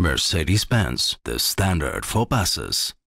Mercedes-Benz, the standard for buses.